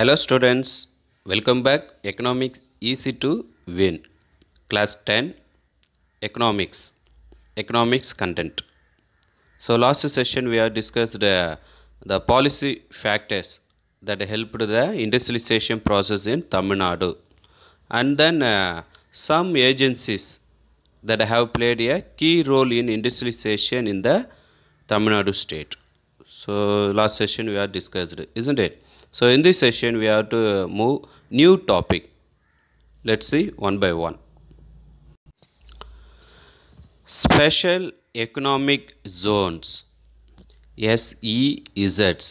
Hello students, welcome back Economics Easy to Win Class 10 Economics Economics Content So last session we have discussed uh, the policy factors that helped the industrialization process in Tamil Nadu and then uh, some agencies that have played a key role in industrialization in the Tamil Nadu state. So last session we have discussed, isn't it? So in this session we have to move new topic. Let's see one by one. Special Economic Zones SEZs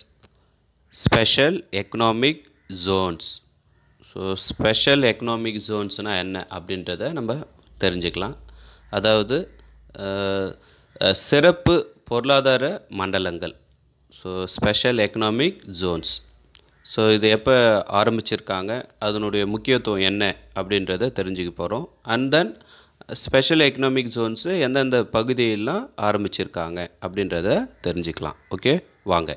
Special Economic Zones So so special economic ஜோன்ஸ்னால் என்ன அப்படின்றத நம்ம தெரிஞ்சுக்கலாம் அதாவது சிறப்பு பொருளாதார மண்டலங்கள் So Special Economic Zones so இது எப்போ ஆரம்பிச்சிருக்காங்க அதனுடைய முக்கியத்துவம் என்ன அப்படின்றத தெரிஞ்சுக்க போகிறோம் and then special economic zones எந்தெந்த பகுதியெல்லாம் ஆரம்பிச்சிருக்காங்க அப்படின்றத தெரிஞ்சுக்கலாம் ஓகே வாங்க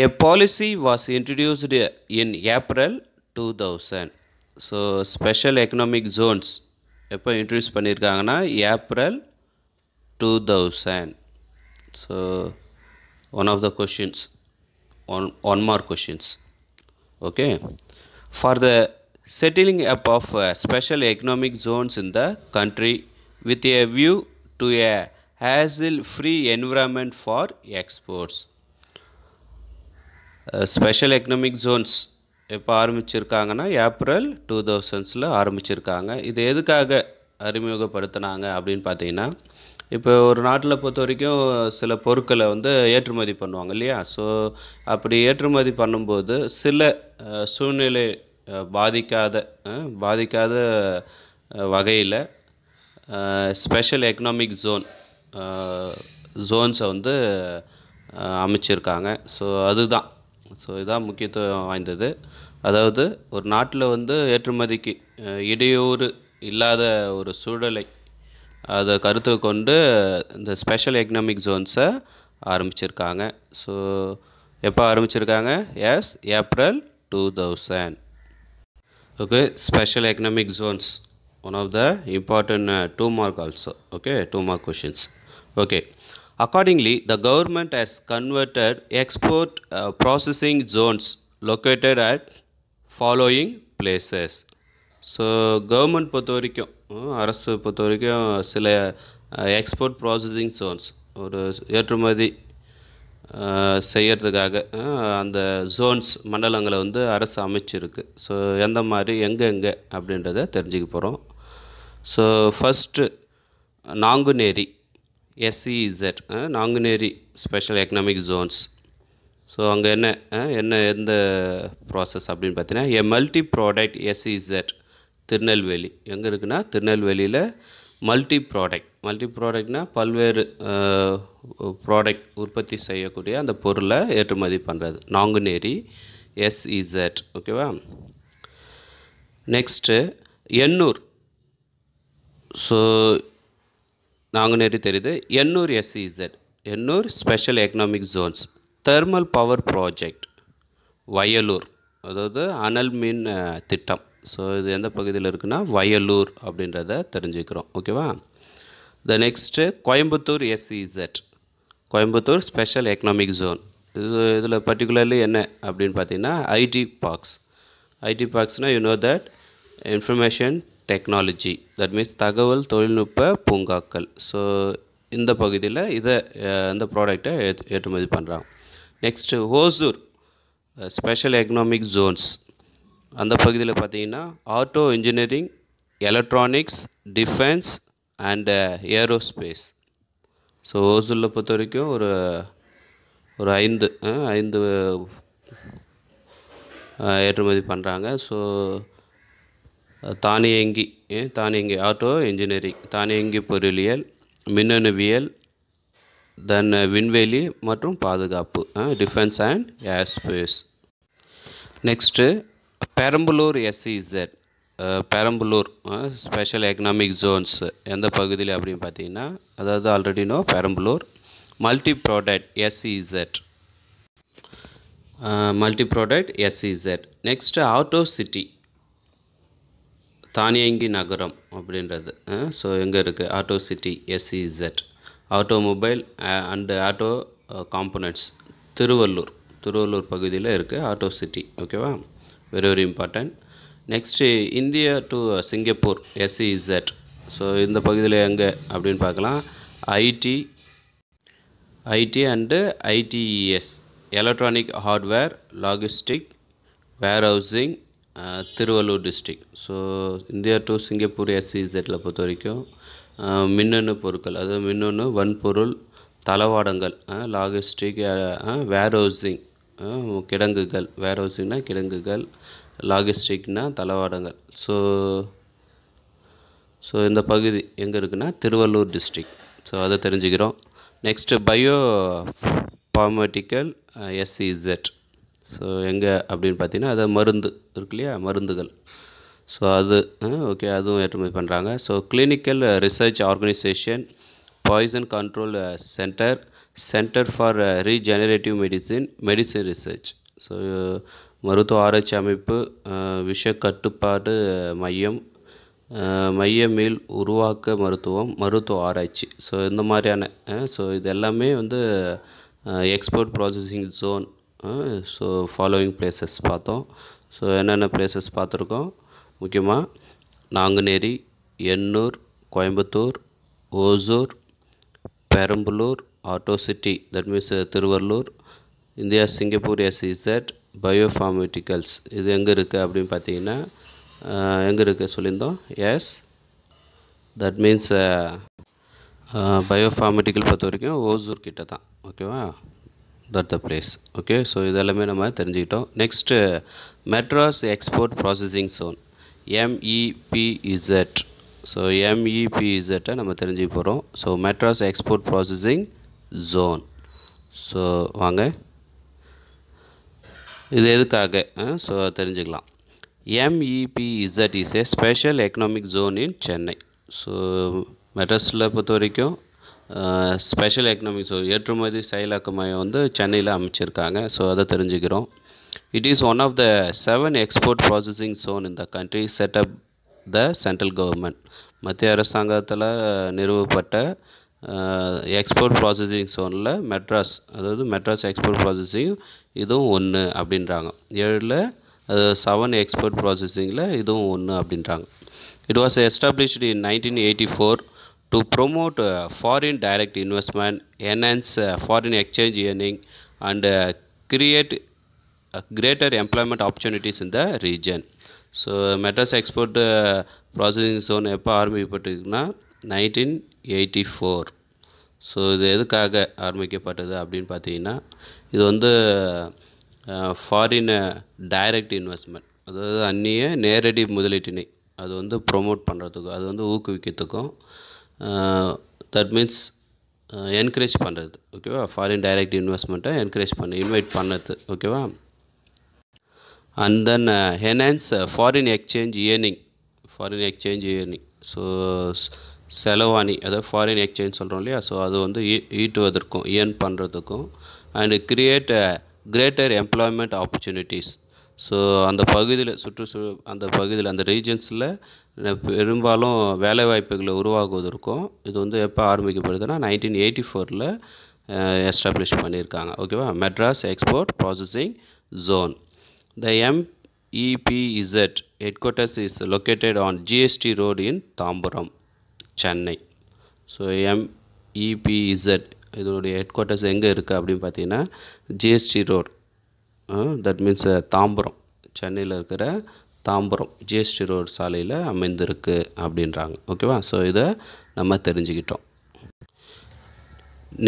a policy was introduced in April two thousand so special economic zones எப்போ இன்ட்ரடியூஸ் பண்ணியிருக்காங்கன்னா April two thousand so one of the questions one, one more questions. Okay. For the settling up of uh, special economic zones in the country with a view to a hassle-free environment for exports. Special economic zones எப்போ ஆரம்பிச்சிருக்காங்கன்னா April two தௌசண்ட்ஸில் ஆரம்பிச்சிருக்காங்க இது எதுக்காக அறிமுகப்படுத்தினாங்க அப்படின்னு பார்த்தீங்கன்னா இப்போ ஒரு நாட்டில் பொறுத்த வரைக்கும் சில பொருட்களை வந்து ஏற்றுமதி பண்ணுவாங்க இல்லையா ஸோ அப்படி ஏற்றுமதி பண்ணும்போது சில சூழ்நிலை பாதிக்காத பாதிக்காத வகையில் ஸ்பெஷல் எக்கனாமிக் ஜோன் ஜோன்ஸை வந்து அமைச்சிருக்காங்க ஸோ அதுதான் ஸோ இதுதான் முக்கியத்துவம் வாய்ந்தது அதாவது ஒரு நாட்டில் வந்து ஏற்றுமதிக்கு இடையூறு இல்லாத ஒரு சூழலை அதை கருத்து கொண்டு இந்த ஸ்பெஷல் எக்கனாமிக் ஜோன்ஸை ஆரம்பிச்சிருக்காங்க ஸோ எப்போ ஆரம்பிச்சிருக்காங்க yes April two thousand okay special economic zones one of the important two mark also okay two mark questions okay accordingly the government has converted export processing zones located at following places so government பொறுத்த வரைக்கும் அரசு பொறுத்த வரைக்கும் சில export processing Jones ஒரு ஏற்றுமதி செய்கிறதுக்காக அந்த ஜோன்ஸ் மண்டலங்களை வந்து அரசு அமைச்சிருக்கு ஸோ எந்த மாதிரி எங்கெங்கே அப்படின்றத தெரிஞ்சுக்க போகிறோம் so first Nanguneri SEZ e Nanguneri special economic zones so அங்கே என்ன என்ன எந்த ப்ராசஸ் அப்படின்னு பார்த்தீங்கன்னா a multi product SEZ Tirunelveli எங்கே இருக்குன்னா திருநெல்வேலியில் மல்டி ப்ராடக்ட் மல்டி ப்ராடக்ட்னா பல்வேறு ப்ராடக்ட் உற்பத்தி செய்யக்கூடிய அந்த பொருளை ஏற்றுமதி பண்ணுறது நாங்குநேரி எஸ்இசட் ஓகேவா நெக்ஸ்ட்டு எண்ணூர் ஸோ நாங்குநேரி தெரியுது Ennore SEZ e Ennore special economic zones thermal power project Vayalur அதாவது அனல் மின் திட்டம் ஸோ இது எந்த பகுதியில் இருக்குன்னா வயலூர் அப்படின்றத தெரிஞ்சுக்கிறோம் ஓகேவா the next Coimbatore SEZ e Coimbatore special economic zone இது இதில் பர்டிகுலர்லி என்ன அப்படின்னு பார்த்தீங்கன்னா ஐடி பார்க்ஸ் ஐடி பார்க்ஸ்னால் you know that information technology that means தகவல் தொழில்நுட்ப பூங்காக்கள் ஸோ இந்த பகுதியில் இதை இந்த ப்ராடக்டை ஏற்றுமதி பண்ணுறாங்க next Hosur special economic zones அந்த பகுதியில் பார்த்தீங்கன்னா auto engineering electronics defence and uh, aerospace so ஓசூரில் பொறுத்த வரைக்கும் ஒரு ஒரு ஐந்து ஐந்து ஏற்றுமதி பண்ணுறாங்க ஸோ தானியங்கி தானியங்கி ஆட்டோ இன்ஜினியரிங் தானியங்கி பொருளியல் மின்னணுவியல் தென் uh, விண்வெளி மற்றும் பாதுகாப்பு defence and air space next Perambalur SEZ e Perambalur special economic zones எந்த பகுதியில் அப்படின்னு பார்த்தீங்கன்னா அதாவது already no Perambalur multi product SEZ multi product SEZ next auto city தானியங்கி நகரம் அப்படின்றது ஸோ எங்கே இருக்குது auto city SEZ automobile and auto components Tiruvallur Tiruvallur பகுதியில் இருக்குது ஆட்டோ சிட்டி ஓகேவா very very important next India to Singapore SEEZ so இந்த பகுதியில் எங்கே அப்படின்னு பார்க்கலாம் IT IT and ITES electronic hardware logistic warehousing Tiruvallur district so India to Singapore எஸ்இஇசட்டில் பொறுத்த வரைக்கும் uh, மின்னணு பொருட்கள் அதாவது மின்னணு வன்பொருள் தளவாடங்கள் லாஜிஸ்டிக் uh, வேர்ஹவுசிங் கிடங்குகள் வேர் ஹவுஸிங்னால் கிடங்குகள் லாகிஸ்டிக்னால் தளவாடங்கள் ஸோ ஸோ இந்த பகுதி எங்கே இருக்குன்னா திருவள்ளூர் டிஸ்ட்ரிக் ஸோ அதை தெரிஞ்சுக்கிறோம் next biopharmaceutical SCEZ so எங்கே அப்படின்னு பார்த்தீங்கன்னா அது மருந்து இருக்கு இல்லையா மருந்துகள் ஸோ அது ஓகே அதுவும் ஏற்றுமதி பண்ணுறாங்க so clinical research organisation poison control centre centre for regenerative medicine medicine research so மருத்துவ ஆராய்ச்சி அமைப்பு uh, விஷ கட்டுப்பாடு uh, மையம் uh, மைய மேல் உருவாக்க மருத்துவம் மருத்துவ ஆராய்ச்சி ஸோ இந்த மாதிரியான ஸோ இது எல்லாமே வந்து export processing zone so following places பார்த்தோம் ஸோ என்னென்ன ப்ளேசஸ் பார்த்துருக்கோம் முக்கியமாக Nanguneri Ennore Coimbatore Hosur Perambalur auto city that means Tiruvallur India Singapore SEZ biopharmaceuticals இது எங்கே இருக்குது அப்படின்னு பார்த்தீங்கன்னா எங்கே இருக்குது சொல்லியிருந்தோம் எஸ் தட் மீன்ஸ் பயோஃபார்மெட்டிக்கல் பொறுத்த வரைக்கும் ஓசூர் கிட்ட தான் ஓகேவா that the place okay so இதெல்லாமே நம்ம தெரிஞ்சுக்கிட்டோம் next Madras export processing zone MEPZ so எம்இபிஇசட்டை நம்ம தெரிஞ்சுக்க போகிறோம் so Madras export processing zone so வாங்க இது எதுக்காக ஸோ தெரிஞ்சுக்கலாம் MEPZ is a special economic zone in Chennai so மெட்ரஸில் பொறுத்த வரைக்கும் ஸ்பெஷல் எக்கனாமிக் ஜோன் ஏற்றுமதி செயலாக்க வந்து சென்னையில் அமைச்சிருக்காங்க ஸோ அதை தெரிஞ்சுக்கிறோம் it is one of the seven export processing zone the country set up the central government மத்திய அரசாங்கத்தில் நிறுவப்பட்ட எக்ஸ்போர்ட் ப்ராசஸிங் சோனில் மெட்ராஸ் அதாவது மெட்ராஸ் எக்ஸ்போர்ட் ப்ராசஸிங் இதுவும் ஒன்று அப்படின்றாங்க ஏழில் செவன் எக்ஸ்போர்ட் ப்ராசஸிங்கில் இதுவும் ஒன்று அப்படின்றாங்க it was established in nineteen eighty four to promote foreign direct investment enhance foreign exchange earning and create greater employment opportunities இந்த region so Madras export processing zone எப்போ ஆரம்பிக்கப்பட்டிருக்குன்னா நைன்டீன் எயிட்டி ஃபோர் ஸோ இது எதுக்காக ஆரம்பிக்கப்பட்டது அப்படின்னு பார்த்தீங்கன்னா இது வந்து ஃபாரின் டைரக்ட் இன்வெஸ்ட்மெண்ட் அதாவது அந்நிய நேரடி முதலீட்டினை அது வந்து ப்ரொமோட் பண்ணுறதுக்கும் அது வந்து ஊக்குவிக்கிறதுக்கும் தட் மீன்ஸ் என்கரேஜ் பண்ணுறது ஓகேவா ஃபாரின் டைரக்ட் இன்வெஸ்ட்மெண்ட்டை என்கரேஜ் பண்ண இன்வைட் பண்ணுறது ஓகேவா and then enhance foreign exchange earning foreign exchange earning so செலவாணி அதாவது ஃபாரின் எக்ஸ்சேஞ்ச் சொல்கிறோம் இல்லையா ஸோ அது வந்து ஈட்டுவதற்கும் ஏர்ன் பண்ணுறதுக்கும் and create greater employment opportunities so அந்த பகுதியில் சுற்றுச்சூழல் அந்த பகுதியில் அந்த ரீஜன்ஸில் பெரும்பாலும் வேலைவாய்ப்புகளை உருவாகுவதற்கும் இது வந்து எப்போ ஆரம்பிக்கப்படுதுன்னா நைன்டீன் எயிட்டி ஃபோரில் எஸ்டாப்ளிஷ் பண்ணியிருக்காங்க ஓகேவா Madras export processing zone the MEPZ headquarters is located on GST road in Tambaram Chennai so MEPZ e இதனுடைய ஹெட் குவார்ட்டர்ஸ் எங்கே இருக்குது அப்படின்னு பார்த்தீங்கன்னா GST road that means Tambaram சென்னையில் இருக்கிற தாம்பரம் ஜிஎஸ்டி ரோடு சாலையில் அமைந்திருக்கு அப்படின்றாங்க ஓகேவா ஸோ இதை நம்ம தெரிஞ்சுக்கிட்டோம்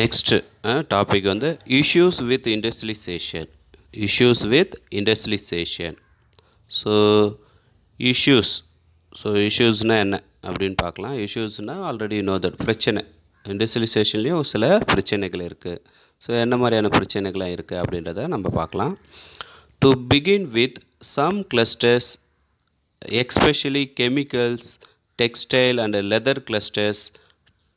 நெக்ஸ்ட்டு டாபிக் வந்து issues with industrialisation issues with industrialisation so issues so இஷ்யூஸ்னால் என்ன அப்படின்னு பார்க்கலாம் இஷ்யூஸ்னால் ஆல்ரெடி நோ தட் பிரச்சனை இண்டஸ்ட்ரியலைசேஷன்லேயும் சில பிரச்சனைகள் இருக்குது ஸோ என்ன மாதிரியான பிரச்சனைகள்லாம் இருக்குது அப்படின்றத நம்ம பார்க்கலாம் to begin with some clusters especially chemicals textile and leather clusters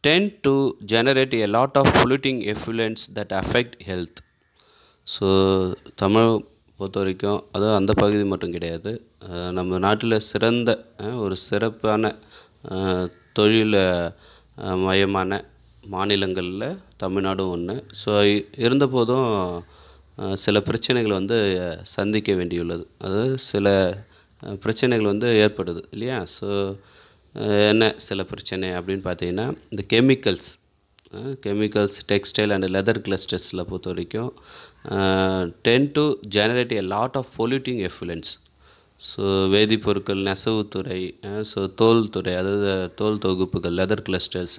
tend to generate a lot of polluting effluents that affect health so Tamil பொறுத்த வரைக்கும் அதுவும் அந்த பகுதி மட்டும் கிடையாது நம்ம நாட்டில் சிறந்த ஒரு சிறப்பான தொழில் மையமான மாநிலங்களில் தமிழ்நாடும் ஒன்று ஸோ இருந்த போதும் சில பிரச்சனைகள் வந்து சந்திக்க வேண்டியுள்ளது அதாவது சில பிரச்சனைகள் வந்து ஏற்படுது இல்லையா ஸோ என்ன சில பிரச்சனை அப்படின்னு பார்த்தீங்கன்னா இந்த chemicals chemicals textile and leather கிளஸ்டர்ஸில் பொறுத்த வரைக்கும் tend to generate a lot of polluting effluents so வேதிப்பொருட்கள் நெசவுத்துறை ஸோ தோல் துறை அதாவது தோல் தொகுப்புகள் லெதர் கிளஸ்டர்ஸ்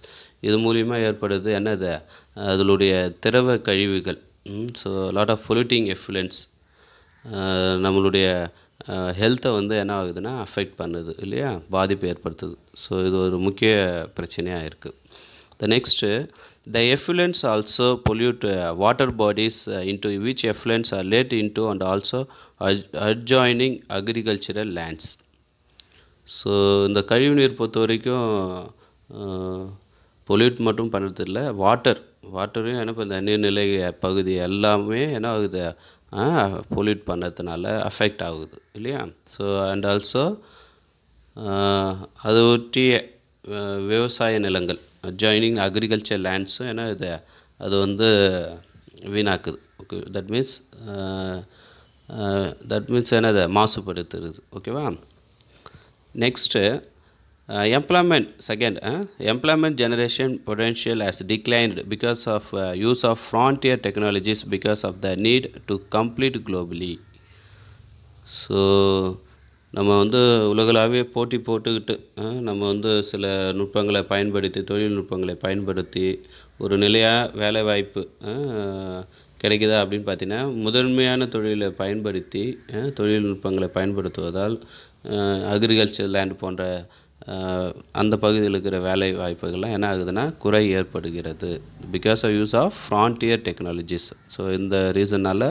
இது மூலிமா ஏற்படுறது என்னது அதனுடைய திரவ கழிவுகள் so lot of polluting effluents நம்மளுடைய ஹெல்த்தை வந்து என்ன ஆகுதுன்னா அஃபெக்ட் பண்ணுது இல்லையா பாதிப்பு ஏற்படுத்துது ஸோ இது ஒரு முக்கிய பிரச்சனையாக இருக்குது the next The effluents also pollute uh, water bodies uh, into which effluents are let into and also adjoining agricultural lands. So இந்த கழிவுநீர் பொறுத்த வரைக்கும் பொல்யூட் uh, மட்டும் பண்ணுறதில்ல வாட்டர் வாட்டரையும் ஏன்னா இப்போ இந்த நீர்நிலை பகுதி எல்லாமே ஏன்னா ஆகுது பொல்யூட் பண்ணுறதுனால அஃபெக்ட் ஆகுது இல்லையா ஸோ அண்ட் ஆல்சோ அதை ஒட்டி விவசாய நிலங்கள் Joining agriculture lands ஏன்னா இது அது வந்து வீணாக்குது okay that means that means என்னது மாசுபடுத்துறது uh, employment second uh, employment generation potential has declined because of uh, use of frontier technologies because of the need to compete globally so நம்ம வந்து உலகளாவிய போட்டி போட்டுக்கிட்டு நம்ம வந்து சில நுட்பங்களை பயன்படுத்தி தொழில்நுட்பங்களை பயன்படுத்தி ஒரு நிலையாக வேலைவாய்ப்பு கிடைக்குதா அப்படின்னு பார்த்தீங்கன்னா முதன்மையான தொழிலை பயன்படுத்தி தொழில்நுட்பங்களை பயன்படுத்துவதால் அக்ரிகல்ச்சர் லேண்ட் போன்ற அந்த பகுதியில் இருக்கிற வேலை வாய்ப்புகள்லாம் என்ன ஆகுதுன்னா குறை ஏற்படுகிறது because of use of frontier technologies so இந்த ரீசனால்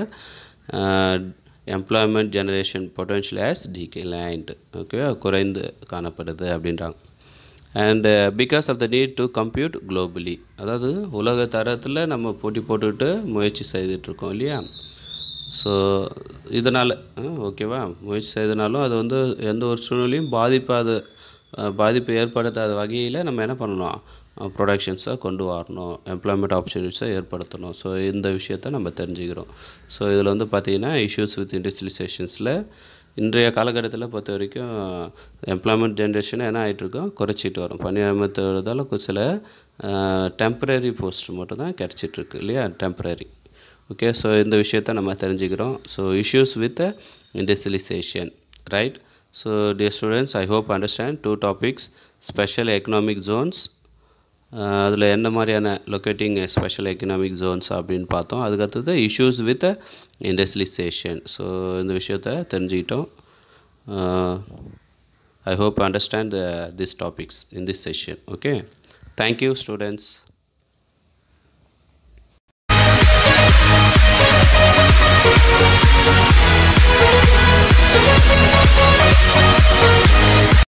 employment generation potential has declined ஓகேவா குறைந்து காணப்படுது அப்படின்றாங்க and because of the need to compete globally அதாவது உலக தரத்தில் நம்ம போட்டி போட்டுக்கிட்டு முயற்சி செய்துட்ருக்கோம் இல்லையா ஸோ இதனால் ஓகேவா முயற்சி செய்தனாலும் அது வந்து எந்த ஒரு சூழ்நிலையும் பாதிப்பாது பாதிப்பு ஏற்படுத்தாத வகையில் நம்ம என்ன பண்ணணும் ப்ரொடக்ஷன்ஸை கொண்டு வரணும் எம்ப்ளாய்மெண்ட் ஆப்பர்ச்சுனிட்டிஸை ஏற்படுத்தணும் ஸோ இந்த விஷயத்தை நம்ம தெரிஞ்சுக்கிறோம் ஸோ இதில் வந்து பார்த்திங்கன்னா இஷ்யூஸ் வித் இண்டஸ்ட்ரியலைசேஷன்ஸில் இன்றைய காலகட்டத்தில் பொறுத்த வரைக்கும் எம்ப்ளாய்மெண்ட் ஜென்ரேஷன் என்ன ஆகிட்டுருக்கோம் குறைச்சிட்டு வரும் பணியமர்த்துவதால் சில டெம்ப்ரரி போஸ்ட் மட்டும் தான் கிடச்சிட்ருக்கு இல்லையா டெம்ப்ரரி ஓகே ஸோ இந்த விஷயத்த நம்ம தெரிஞ்சுக்கிறோம் so issues with industrialisation right so dear students I hope understand two topics special economic zones அதில் என்ன மாதிரியான லொக்கேட்டிங் ஸ்பெஷல் எக்கனாமிக் ஜோன்ஸ் அப்படின்னு பார்த்தோம் அதுக்கடுத்தது இஷ்யூஸ் வித் இண்டஸ்ட்ரியலைசேஷன் ஸோ இந்த விஷயத்த தெரிஞ்சுக்கிட்டோம் I hope understand this topics in this session okay thank you students We'll be right back.